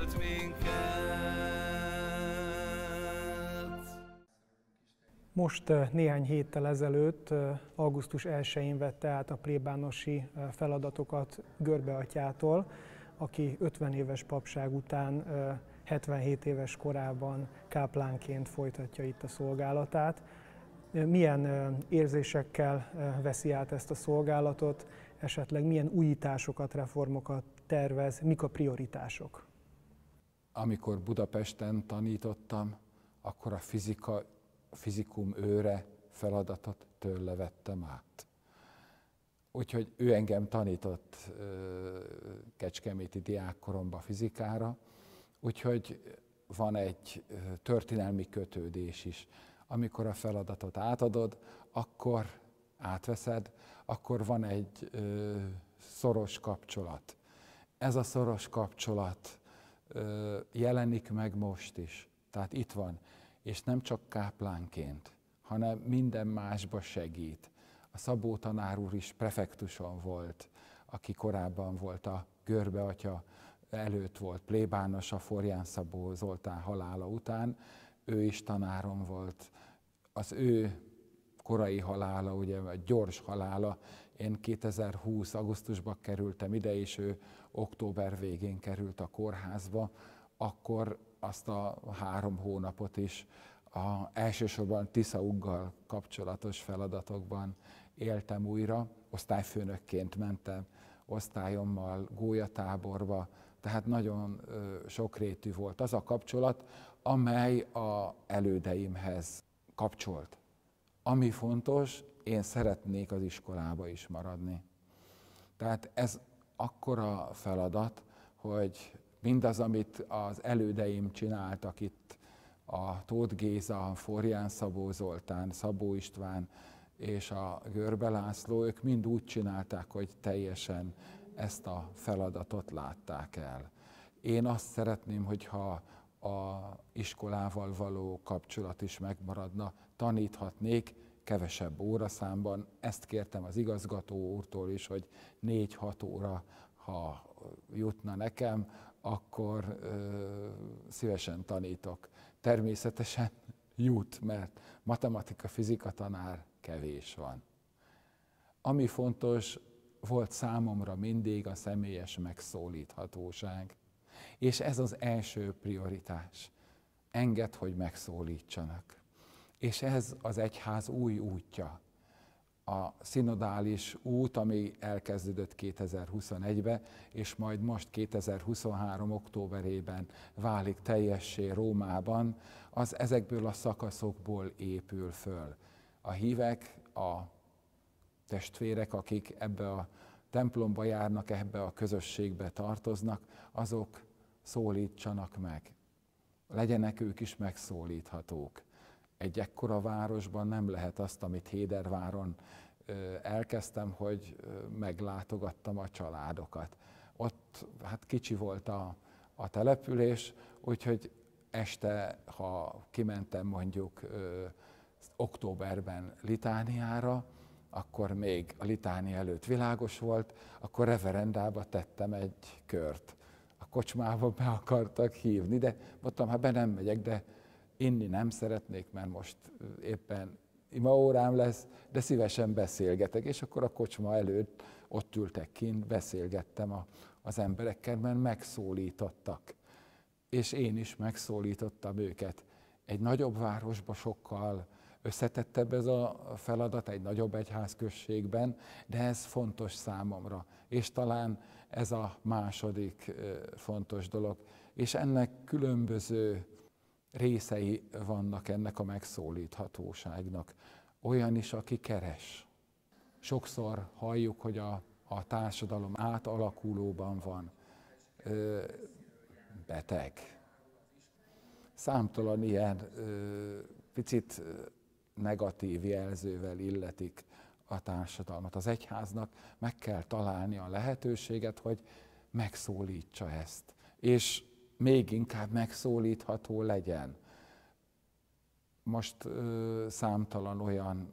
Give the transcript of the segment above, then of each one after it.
minket. Most eh, néhány héttel ezelőtt, eh, augusztus 1-én vette át a plébánosi eh, feladatokat Görbe atyától, aki 50 éves papság után 77 éves korában káplánként folytatja itt a szolgálatát. Milyen érzésekkel veszi át ezt a szolgálatot, esetleg milyen újításokat, reformokat tervez, mik a prioritások? Amikor Budapesten tanítottam, akkor a fizika, fizikum őre feladatot tőle vettem át. Úgyhogy ő engem tanított kecskeméti diákkoromba fizikára, úgyhogy van egy történelmi kötődés is. Amikor a feladatot átadod, akkor átveszed, akkor van egy szoros kapcsolat ez a szoros kapcsolat jelenik meg most is. Tehát itt van. És nem csak káplánként, hanem minden másba segít. A Szabó tanár úr is prefektuson volt, aki korábban volt a Görbe atya előtt volt, plébános a Forján Szabó Zoltán halála után, ő is tanárom volt. Az ő korai halála, ugye, vagy gyors halála én 2020. augusztusban kerültem ide, és ő október végén került a kórházba, akkor azt a három hónapot is a, elsősorban Tiszauggal kapcsolatos feladatokban éltem újra, osztályfőnökként mentem osztályommal gólyatáborba, tehát nagyon sokrétű volt az a kapcsolat, amely a elődeimhez kapcsolt. Ami fontos, én szeretnék az iskolába is maradni. Tehát ez akkora feladat, hogy mindaz, amit az elődeim csináltak itt, a Tóth Géza, a Forján Szabó Zoltán, Szabó István és a Görbe László, ők mind úgy csinálták, hogy teljesen ezt a feladatot látták el. Én azt szeretném, hogyha a iskolával való kapcsolat is megmaradna, taníthatnék, kevesebb óraszámban. Ezt kértem az igazgató úrtól is, hogy 4-6 óra, ha jutna nekem, akkor ö, szívesen tanítok. Természetesen jut, mert matematika-fizika tanár kevés van. Ami fontos, volt számomra mindig a személyes megszólíthatóság. És ez az első prioritás. Enged, hogy megszólítsanak. És ez az egyház új útja, a szinodális út, ami elkezdődött 2021-ben, és majd most 2023. októberében válik teljessé Rómában, az ezekből a szakaszokból épül föl. A hívek, a testvérek, akik ebbe a templomba járnak, ebbe a közösségbe tartoznak, azok szólítsanak meg. Legyenek ők is megszólíthatók egy ekkora városban nem lehet azt, amit Héderváron elkezdtem, hogy meglátogattam a családokat. Ott hát kicsi volt a, a település, úgyhogy este, ha kimentem mondjuk ö, októberben Litániára, akkor még a Litánia előtt világos volt, akkor reverendába tettem egy kört. A kocsmába be akartak hívni, de mondtam, hát be nem megyek, de Inni nem szeretnék, mert most éppen imaórám lesz, de szívesen beszélgetek. És akkor a kocsma előtt ott ültek kint, beszélgettem a, az emberekkel, mert megszólítottak. És én is megszólítottam őket. Egy nagyobb városba sokkal összetettebb ez a feladat, egy nagyobb egyházközségben, de ez fontos számomra. És talán ez a második fontos dolog. És ennek különböző részei vannak ennek a megszólíthatóságnak. Olyan is, aki keres. Sokszor halljuk, hogy a, a társadalom átalakulóban van. Ö, beteg. Számtalan ilyen ö, picit negatív jelzővel illetik a társadalmat. Az egyháznak meg kell találni a lehetőséget, hogy megszólítsa ezt. És még inkább megszólítható legyen. Most ö, számtalan olyan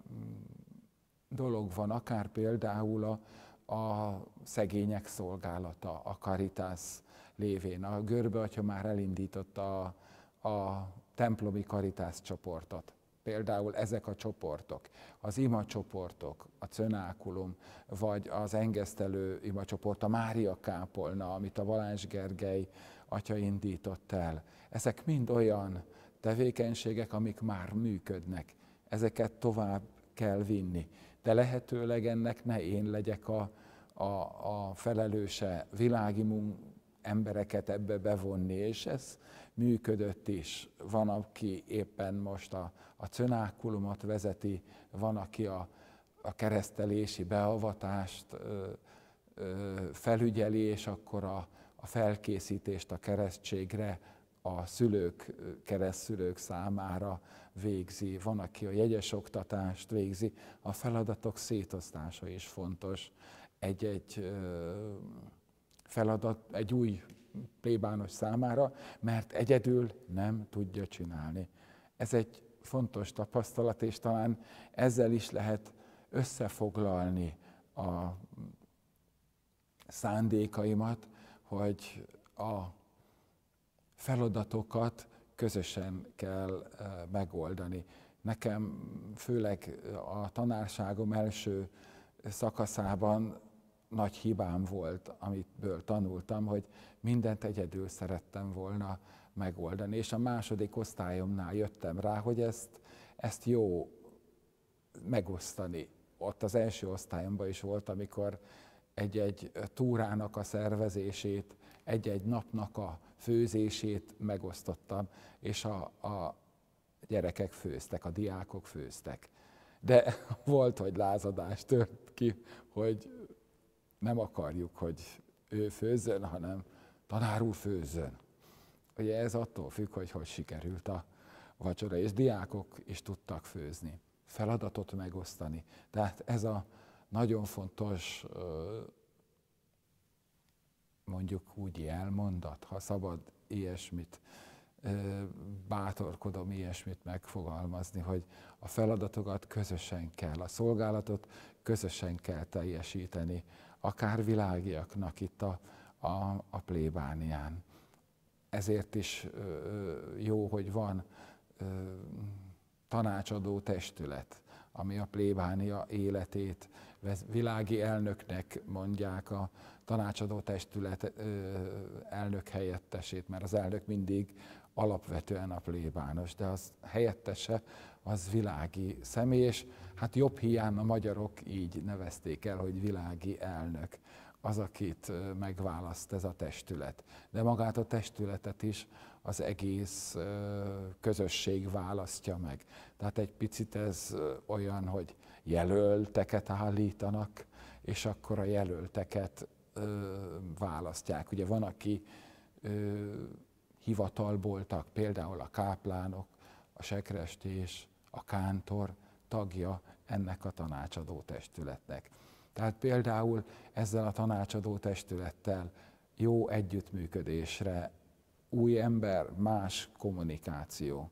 dolog van, akár például a, a szegények szolgálata, a karitász lévén. A Görbe atya már elindította a, a templomi karitász csoportot. Például ezek a csoportok, az ima csoportok, a Cönákulum, vagy az engesztelő ima csoport, a Mária Kápolna, amit a Balázs Gergely Atya indított el. Ezek mind olyan tevékenységek, amik már működnek. Ezeket tovább kell vinni. De lehetőleg ennek ne én legyek a, a, a felelőse világi munk, embereket ebbe bevonni, és ez működött is. Van, aki éppen most a, a cönákulumot vezeti, van, aki a, a keresztelési beavatást ö, ö, felügyeli, és akkor a, a felkészítést a keresztségre a szülők, keresztszülők számára végzi. Van, aki a jegyes oktatást végzi. A feladatok szétosztása is fontos. Egy-egy feladat egy új plébános számára, mert egyedül nem tudja csinálni. Ez egy fontos tapasztalat, és talán ezzel is lehet összefoglalni a szándékaimat, hogy a feladatokat közösen kell megoldani. Nekem főleg a tanárságom első szakaszában nagy hibám volt, amiből tanultam, hogy mindent egyedül szerettem volna megoldani. És a második osztályomnál jöttem rá, hogy ezt, ezt jó megosztani. Ott az első osztályomban is volt, amikor egy-egy túrának a szervezését, egy-egy napnak a főzését megosztottam, és a, a gyerekek főztek, a diákok főztek. De volt, hogy lázadás tört ki, hogy nem akarjuk, hogy ő főzzön, hanem tanár úr főzzön. Ugye ez attól függ, hogy hogy sikerült a vacsora, és diákok is tudtak főzni, feladatot megosztani. Tehát ez a nagyon fontos mondjuk úgy elmondat, ha szabad ilyesmit, bátorkodom ilyesmit megfogalmazni, hogy a feladatokat közösen kell, a szolgálatot közösen kell teljesíteni, akár világiaknak itt a, a, a plébánián. Ezért is jó, hogy van tanácsadó testület, ami a plébánia életét, világi elnöknek mondják a tanácsadó testület elnök helyettesét, mert az elnök mindig alapvetően a plébános, de az helyettese az világi személy, és hát jobb hiány a magyarok így nevezték el, hogy világi elnök az, akit megválaszt ez a testület. De magát a testületet is az egész közösség választja meg. Tehát egy picit ez olyan, hogy jelölteket állítanak, és akkor a jelölteket választják. Ugye van, aki hivatalboltak, például a káplánok, a sekrestés, a kántor tagja ennek a tanácsadó testületnek. Tehát például ezzel a tanácsadó testülettel jó együttműködésre, új ember, más kommunikáció.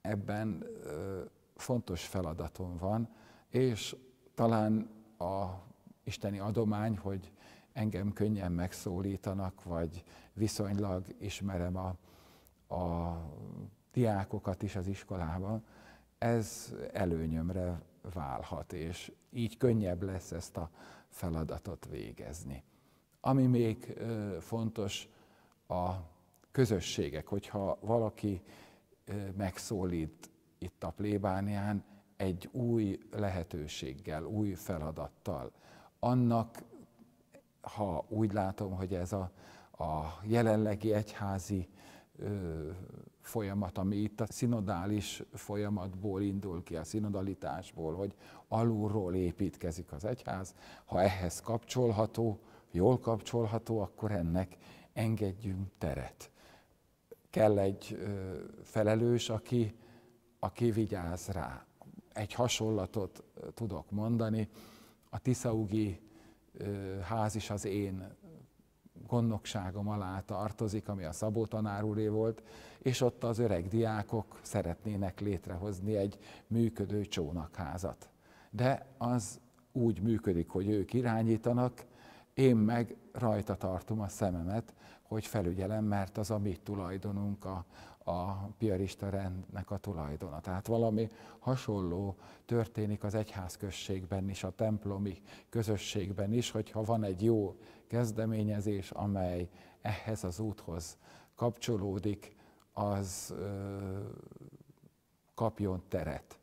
Ebben ö, fontos feladatom van, és talán a isteni adomány, hogy engem könnyen megszólítanak, vagy viszonylag ismerem a, a diákokat is az iskolában, ez előnyömre válhat, és így könnyebb lesz ezt a feladatot végezni. Ami még fontos, a közösségek, hogyha valaki megszólít itt a plébánián egy új lehetőséggel, új feladattal, annak, ha úgy látom, hogy ez a, a jelenlegi egyházi folyamat, ami itt a szinodális folyamatból indul ki, a szinodalitásból, hogy alulról építkezik az egyház. Ha ehhez kapcsolható, jól kapcsolható, akkor ennek engedjünk teret. Kell egy felelős, aki, aki vigyáz rá. Egy hasonlatot tudok mondani. A Tiszaugi ház is az én gondnokságom alá tartozik, ami a Szabó tanár úré volt, és ott az öreg diákok szeretnének létrehozni egy működő csónakházat. De az úgy működik, hogy ők irányítanak, én meg rajta tartom a szememet, hogy felügyelem, mert az a mi tulajdonunk, a, a piarista rendnek a tulajdona. Tehát valami hasonló történik az egyházközségben is, a templomi közösségben is, hogyha van egy jó kezdeményezés, amely ehhez az úthoz kapcsolódik, az ö, kapjon teret.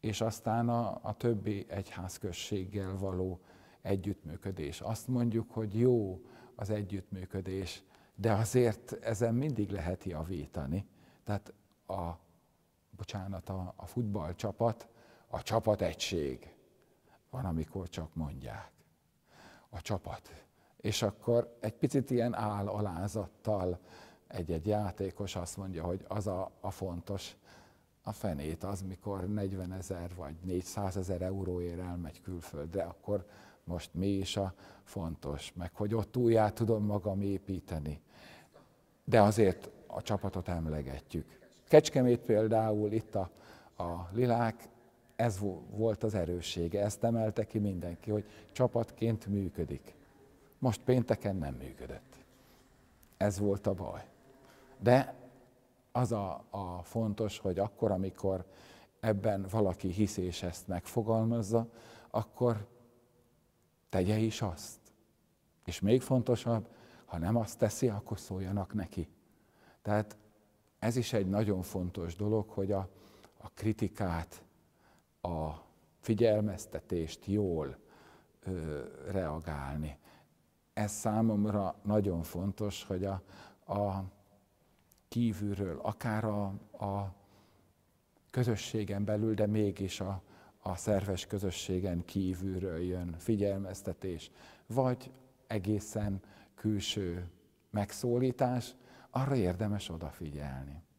És aztán a, a többi egyházközséggel való együttműködés. Azt mondjuk, hogy jó az együttműködés de azért ezen mindig lehet javítani. Tehát a, bocsánat, a, a futballcsapat, a egység. Van, amikor csak mondják. A csapat. És akkor egy picit ilyen áll alázattal egy-egy játékos azt mondja, hogy az a, a fontos, a fenét az, mikor 40 ezer vagy 400 ezer euróért elmegy külföldre, akkor most mi is a fontos, meg hogy ott újjá tudom magam építeni. De azért a csapatot emlegetjük. Kecskemét például itt a, a lilák, ez volt az erőssége, ezt emelte ki mindenki, hogy csapatként működik. Most pénteken nem működött. Ez volt a baj. De az a, a fontos, hogy akkor, amikor ebben valaki hisz és ezt megfogalmazza, akkor tegye is azt. És még fontosabb, ha nem azt teszi, akkor szóljanak neki. Tehát ez is egy nagyon fontos dolog, hogy a, a kritikát, a figyelmeztetést jól ö, reagálni. Ez számomra nagyon fontos, hogy a, a kívülről, akár a, a közösségen belül, de mégis a, a szerves közösségen kívülről jön figyelmeztetés, vagy egészen külső megszólítás, arra érdemes odafigyelni.